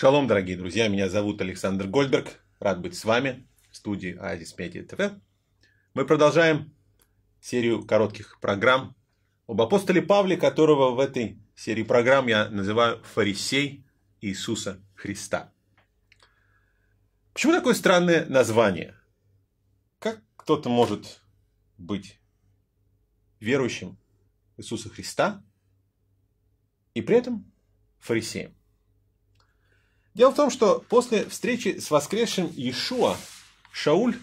Шалом, дорогие друзья, меня зовут Александр Гольдберг, рад быть с вами в студии Оазис Медиа ТВ. Мы продолжаем серию коротких программ об апостоле Павле, которого в этой серии программ я называю «Фарисей Иисуса Христа». Почему такое странное название? Как кто-то может быть верующим Иисуса Христа и при этом фарисеем? Дело в том, что после встречи с воскресшим Иешуа, Шауль,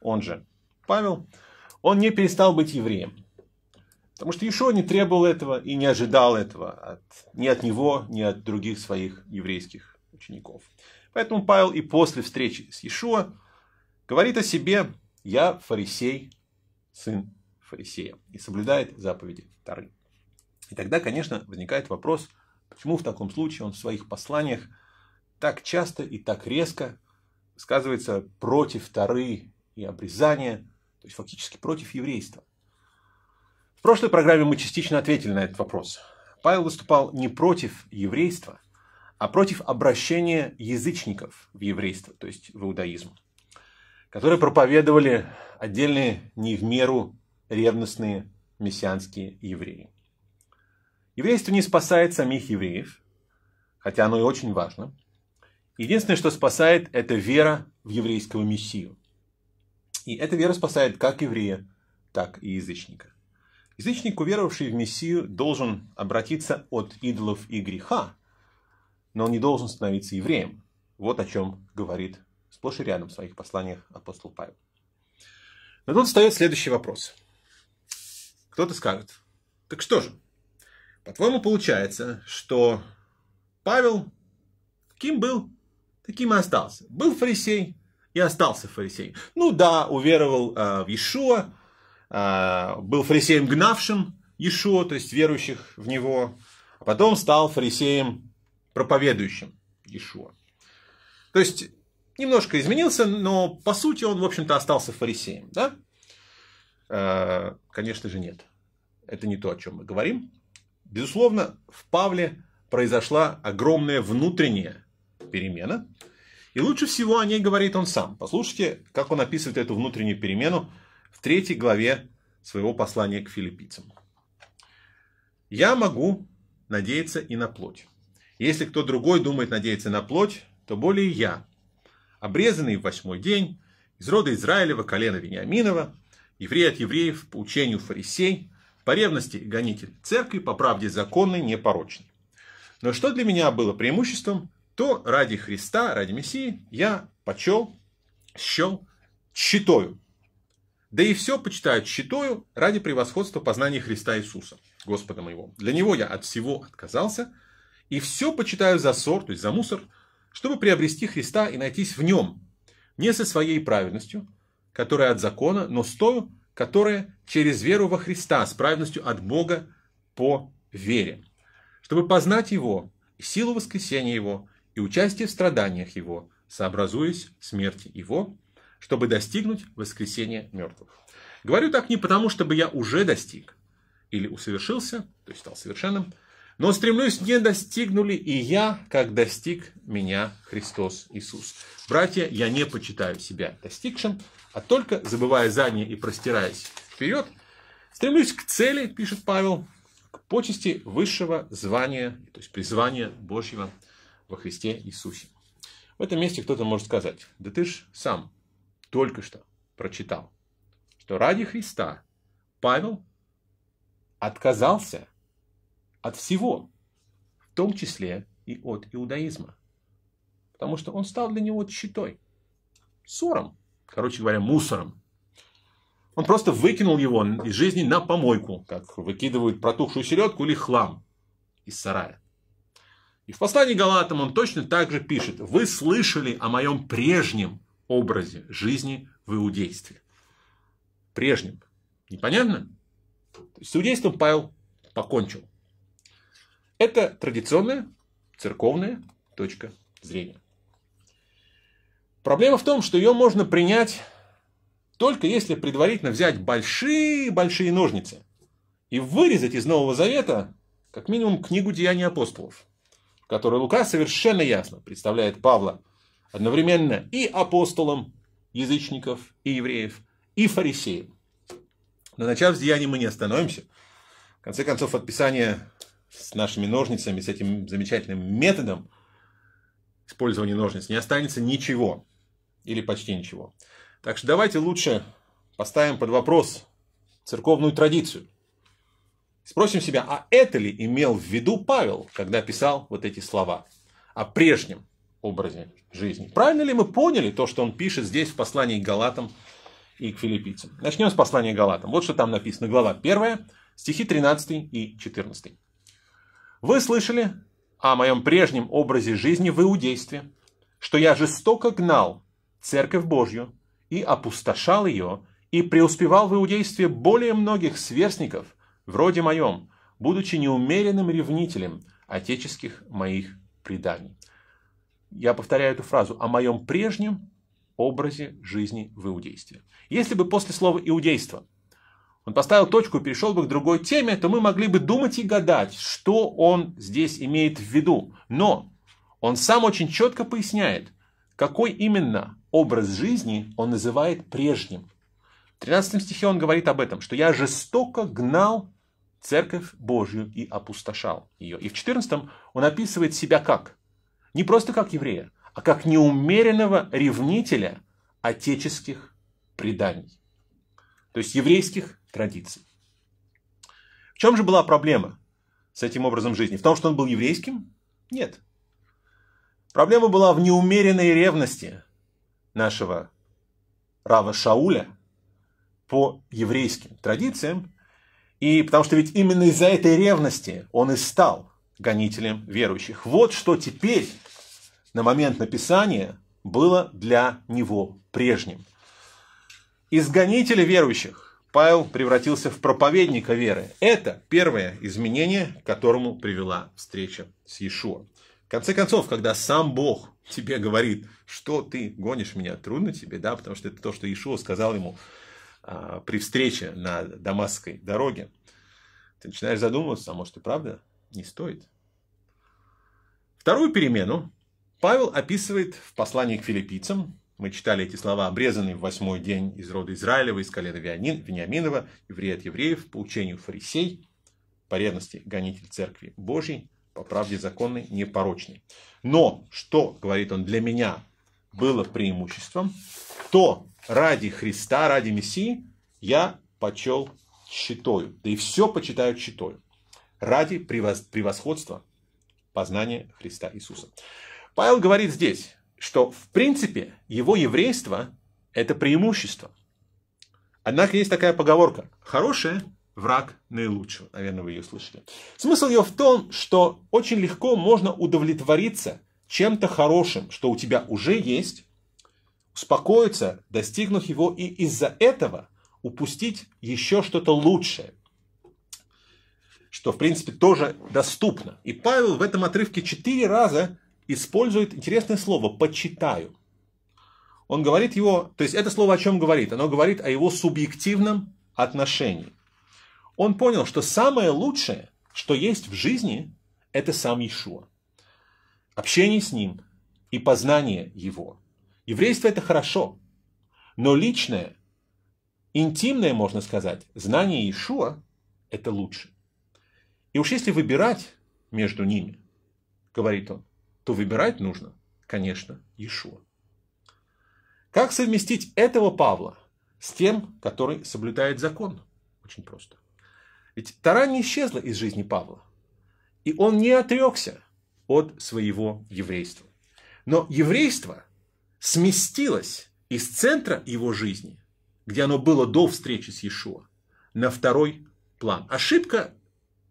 он же Павел, он не перестал быть евреем. Потому что Иешуа не требовал этого и не ожидал этого от, ни от него, ни от других своих еврейских учеников. Поэтому Павел и после встречи с Иешуа говорит о себе «Я фарисей, сын фарисея» и соблюдает заповеди Тары. И тогда, конечно, возникает вопрос, почему в таком случае он в своих посланиях – так часто и так резко сказывается против Тары и обрезания, то есть фактически против еврейства. В прошлой программе мы частично ответили на этот вопрос. Павел выступал не против еврейства, а против обращения язычников в еврейство, то есть в иудаизм, которые проповедовали отдельные не в меру ревностные мессианские евреи. Еврейство не спасает самих евреев, хотя оно и очень важно – Единственное, что спасает, это вера в еврейского мессию. И эта вера спасает как еврея, так и язычника. Язычник, уверовавший в Мессию, должен обратиться от идолов и греха, но он не должен становиться евреем. Вот о чем говорит сплошь и рядом в своих посланиях апостол Павел. Но тут встает следующий вопрос. Кто-то скажет, так что же, по-твоему получается, что Павел кем был? Таким и остался. Был фарисей и остался фарисеем. Ну да, уверовал э, в Иешуа, э, был фарисеем, гнавшим Иешуа, то есть верующих в него, а потом стал фарисеем, проповедующим Иешуа. То есть немножко изменился, но по сути он, в общем-то, остался фарисеем. Да? Э, конечно же, нет. Это не то, о чем мы говорим. Безусловно, в Павле произошла огромная внутренняя перемена. И лучше всего о ней говорит он сам. Послушайте, как он описывает эту внутреннюю перемену в третьей главе своего послания к филиппийцам. «Я могу надеяться и на плоть. Если кто другой думает надеяться на плоть, то более я, обрезанный в восьмой день, из рода Израилева, колена Вениаминова, еврей от евреев, по учению фарисей, по ревности гонитель церкви, по правде законной, непорочный. Но что для меня было преимуществом, то ради Христа, ради Мессии я почел, счел щитою. Да и все почитаю, щитою ради превосходства познания Христа Иисуса, Господа моего. Для Него я от всего отказался, и все почитаю за сор, то есть за мусор, чтобы приобрести Христа и найтись в Нем, не со своей праведностью, которая от закона, но с той, которая через веру во Христа, с праведностью от Бога по вере, чтобы познать Его, и силу воскресения Его, и участие в страданиях его, сообразуясь смерти его, чтобы достигнуть воскресения мертвых. Говорю так не потому, чтобы я уже достиг или усовершился, то есть стал совершенным, но стремлюсь, не достигну ли и я, как достиг меня Христос Иисус. Братья, я не почитаю себя достигшим, а только, забывая заднее и простираясь вперед, стремлюсь к цели, пишет Павел, к почести высшего звания, то есть призвания Божьего во Христе Иисусе. В этом месте кто-то может сказать, да ты ж сам только что прочитал, что ради Христа Павел отказался от всего, в том числе и от иудаизма. Потому что он стал для него щитой, ссором, короче говоря, мусором. Он просто выкинул его из жизни на помойку, как выкидывают протухшую середку или хлам из сарая. И в послании Галатам он точно так же пишет, вы слышали о моем прежнем образе жизни в иудействе. Прежнем. Непонятно? С иудейством Павел покончил. Это традиционная церковная точка зрения. Проблема в том, что ее можно принять только если предварительно взять большие-большие ножницы и вырезать из Нового Завета как минимум книгу «Деяний апостолов», который Лука совершенно ясно представляет Павла одновременно и апостолом язычников и евреев, и фарисеем. Но начав с деяний мы не остановимся. В конце концов, от Писания с нашими ножницами, с этим замечательным методом использования ножниц не останется ничего. Или почти ничего. Так что давайте лучше поставим под вопрос церковную традицию. Спросим себя, а это ли имел в виду Павел, когда писал вот эти слова о прежнем образе жизни? Правильно ли мы поняли то, что он пишет здесь в послании к Галатам и к филиппийцам? Начнем с послания к Галатам. Вот что там написано. Глава 1, стихи 13 и 14. «Вы слышали о моем прежнем образе жизни в иудействе, что я жестоко гнал церковь Божью и опустошал ее, и преуспевал в иудействе более многих сверстников – вроде моем, будучи неумеренным ревнителем отеческих моих преданий. Я повторяю эту фразу о моем прежнем образе жизни в иудействе. Если бы после слова иудейство он поставил точку и перешел бы к другой теме, то мы могли бы думать и гадать, что он здесь имеет в виду. Но он сам очень четко поясняет, какой именно образ жизни он называет прежним. 13 стихе он говорит об этом, что я жестоко гнал церковь Божью и опустошал ее. И в 14 он описывает себя как? Не просто как еврея, а как неумеренного ревнителя отеческих преданий. То есть еврейских традиций. В чем же была проблема с этим образом жизни? В том, что он был еврейским? Нет. Проблема была в неумеренной ревности нашего Рава Шауля – по еврейским традициям, и потому что ведь именно из-за этой ревности он и стал гонителем верующих. Вот что теперь на момент написания было для него прежним. Из гонителя верующих Павел превратился в проповедника веры. Это первое изменение, к которому привела встреча с Иешуа. В конце концов, когда сам Бог тебе говорит, что ты гонишь меня, трудно тебе, да, потому что это то, что Иешуа сказал ему а, при встрече на Дамасской дороге, ты начинаешь задумываться, а может и правда не стоит. Вторую перемену Павел описывает в послании к филиппийцам. Мы читали эти слова, обрезанный в восьмой день из рода Израилева, из колена Вениаминова, еврей от евреев, по учению фарисей, по ревности гонитель церкви Божьей, по правде законной, непорочной. Но что, говорит он, для меня было преимуществом, кто ради Христа, ради Мессии, я почел читою, Да и все почитаю читою, Ради превосходства познания Христа Иисуса. Павел говорит здесь, что в принципе его еврейство – это преимущество. Однако есть такая поговорка «хорошая враг наилучшего». Наверное, вы ее слышали. Смысл ее в том, что очень легко можно удовлетвориться чем-то хорошим, что у тебя уже есть, успокоиться, достигнув его, и из-за этого упустить еще что-то лучшее, что, в принципе, тоже доступно. И Павел в этом отрывке четыре раза использует интересное слово «почитаю». Он говорит его, то есть это слово о чем говорит? Оно говорит о его субъективном отношении. Он понял, что самое лучшее, что есть в жизни, это сам Ишуа. Общение с ним и познание его – Еврейство это хорошо, но личное, интимное, можно сказать, знание Иешуа – это лучше. И уж если выбирать между ними, говорит он, то выбирать нужно, конечно, Иешуа. Как совместить этого Павла с тем, который соблюдает закон? Очень просто. Ведь Тара не исчезла из жизни Павла. И он не отрекся от своего еврейства. Но еврейство – сместилось из центра его жизни, где оно было до встречи с Иешуа, на второй план. Ошибка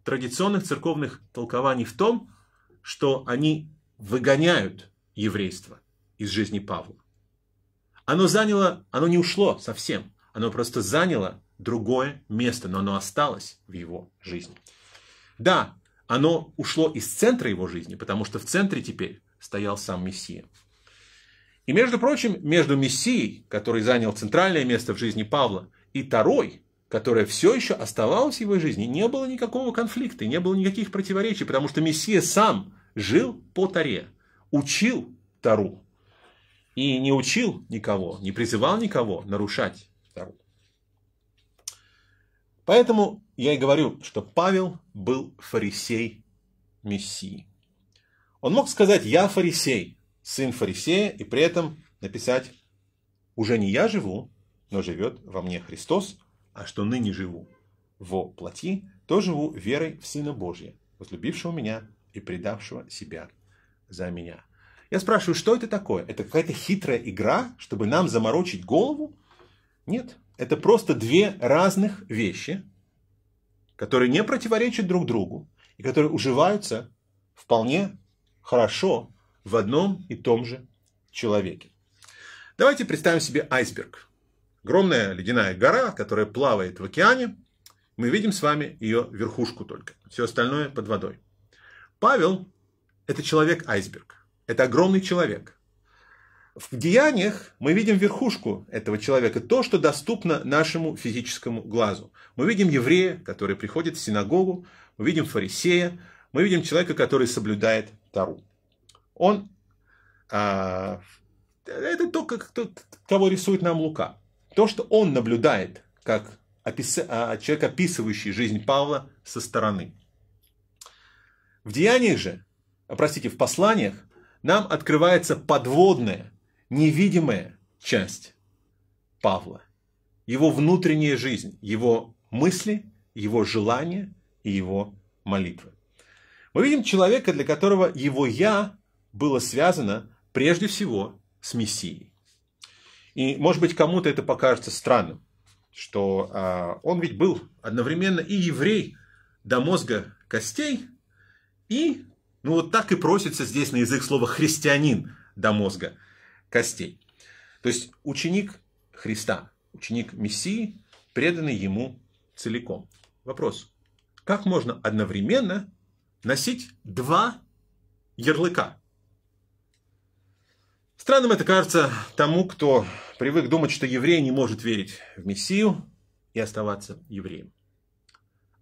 традиционных церковных толкований в том, что они выгоняют еврейство из жизни Павла. Оно заняло, оно не ушло совсем, оно просто заняло другое место, но оно осталось в его жизни. Да, оно ушло из центра его жизни, потому что в центре теперь стоял сам Мессия. И, между прочим, между Мессией, который занял центральное место в жизни Павла, и Тарой, которая все еще оставалась в его жизни, не было никакого конфликта, не было никаких противоречий, потому что Мессия сам жил по Таре, учил Тару и не учил никого, не призывал никого нарушать Тару. Поэтому я и говорю, что Павел был фарисей Мессии. Он мог сказать «я фарисей», сын фарисея, и при этом написать «Уже не я живу, но живет во мне Христос, а что ныне живу во плоти, то живу верой в Сына Божия, возлюбившего меня и предавшего себя за меня». Я спрашиваю, что это такое? Это какая-то хитрая игра, чтобы нам заморочить голову? Нет, это просто две разных вещи, которые не противоречат друг другу и которые уживаются вполне хорошо в одном и том же человеке. Давайте представим себе айсберг. Огромная ледяная гора, которая плавает в океане. Мы видим с вами ее верхушку только. Все остальное под водой. Павел – это человек-айсберг. Это огромный человек. В деяниях мы видим верхушку этого человека, то, что доступно нашему физическому глазу. Мы видим еврея, который приходит в синагогу, мы видим фарисея, мы видим человека, который соблюдает Тару. Он а, это то, как, то, кого рисует нам Лука. То, что он наблюдает, как опис, а, человек, описывающий жизнь Павла со стороны. В деяниях же, простите, в посланиях, нам открывается подводная, невидимая часть Павла. Его внутренняя жизнь, его мысли, его желания и его молитвы. Мы видим человека, для которого его «я» было связано прежде всего с Мессией. И, может быть, кому-то это покажется странным, что а, он ведь был одновременно и еврей до мозга костей, и, ну вот так и просится здесь на язык слова «христианин» до мозга костей. То есть ученик Христа, ученик Мессии, преданный ему целиком. Вопрос. Как можно одновременно носить два ярлыка? Странным это кажется тому, кто привык думать, что еврей не может верить в Мессию и оставаться евреем.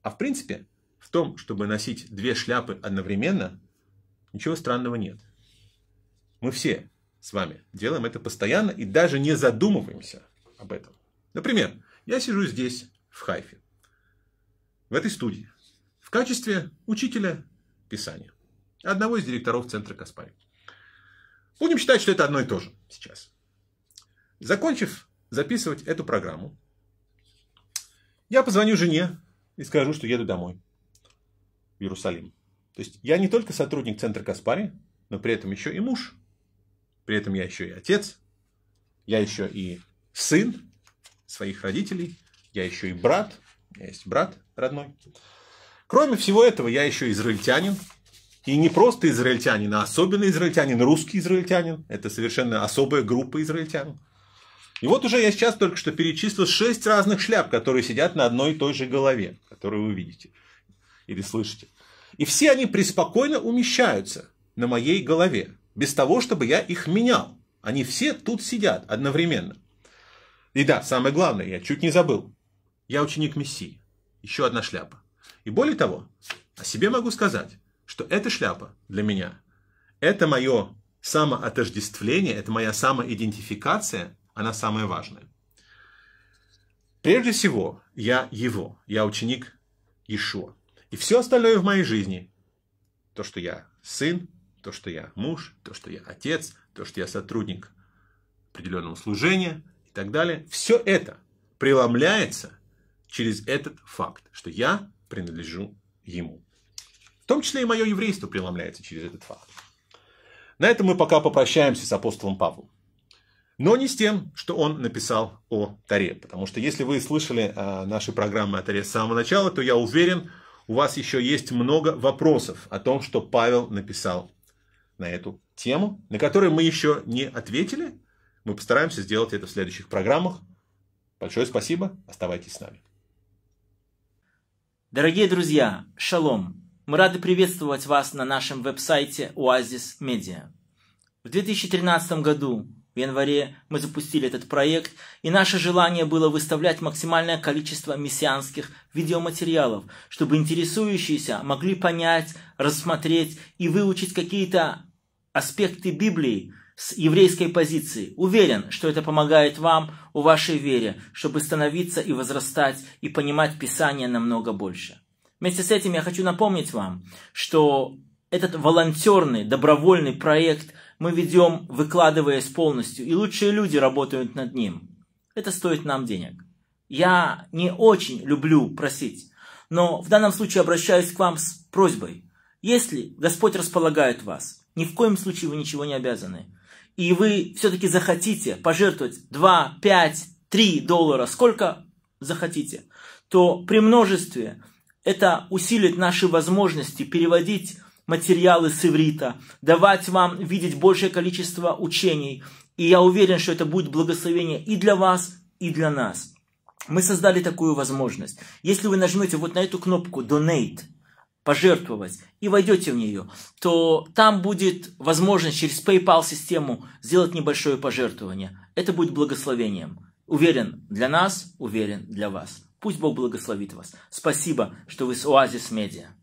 А в принципе, в том, чтобы носить две шляпы одновременно, ничего странного нет. Мы все с вами делаем это постоянно и даже не задумываемся об этом. Например, я сижу здесь, в Хайфе, в этой студии, в качестве учителя писания, одного из директоров Центра Каспарь. Будем считать, что это одно и то же сейчас. Закончив записывать эту программу, я позвоню жене и скажу, что еду домой, в Иерусалим. То есть, я не только сотрудник Центра Каспари, но при этом еще и муж. При этом я еще и отец. Я еще и сын своих родителей. Я еще и брат. У меня есть брат родной. Кроме всего этого, я еще израильтянин. И не просто израильтянин, а особенно израильтянин, русский израильтянин. Это совершенно особая группа израильтян. И вот уже я сейчас только что перечислил шесть разных шляп, которые сидят на одной и той же голове, которые вы видите или слышите. И все они преспокойно умещаются на моей голове, без того, чтобы я их менял. Они все тут сидят одновременно. И да, самое главное, я чуть не забыл. Я ученик Мессии. Еще одна шляпа. И более того, о себе могу сказать, что эта шляпа для меня, это мое самоотождествление, это моя самоидентификация, она самая важная. Прежде всего, я его, я ученик Ишуа. И все остальное в моей жизни, то, что я сын, то, что я муж, то, что я отец, то, что я сотрудник определенного служения и так далее, все это преломляется через этот факт, что я принадлежу ему том числе и мое еврейство преломляется через этот факт. На этом мы пока попрощаемся с апостолом Павлом. Но не с тем, что он написал о Таре. Потому что если вы слышали а, наши программы о Таре с самого начала, то я уверен, у вас еще есть много вопросов о том, что Павел написал на эту тему, на которые мы еще не ответили. Мы постараемся сделать это в следующих программах. Большое спасибо, оставайтесь с нами. Дорогие друзья, шалом! Мы рады приветствовать вас на нашем веб-сайте Oasis Media. В 2013 году, в январе, мы запустили этот проект, и наше желание было выставлять максимальное количество мессианских видеоматериалов, чтобы интересующиеся могли понять, рассмотреть и выучить какие-то аспекты Библии с еврейской позиции. Уверен, что это помогает вам у вашей вере, чтобы становиться и возрастать и понимать Писание намного больше. Вместе с этим я хочу напомнить вам, что этот волонтерный, добровольный проект мы ведем, выкладываясь полностью, и лучшие люди работают над ним. Это стоит нам денег. Я не очень люблю просить, но в данном случае обращаюсь к вам с просьбой. Если Господь располагает вас, ни в коем случае вы ничего не обязаны, и вы все-таки захотите пожертвовать 2, 5, 3 доллара, сколько захотите, то при множестве это усилит наши возможности переводить материалы с иврита, давать вам видеть большее количество учений. И я уверен, что это будет благословение и для вас, и для нас. Мы создали такую возможность. Если вы нажмете вот на эту кнопку «Donate», пожертвовать и войдете в нее, то там будет возможность через PayPal систему сделать небольшое пожертвование. Это будет благословением. Уверен для нас, уверен для вас. Пусть Бог благословит вас. Спасибо, что вы с Оазис Медиа.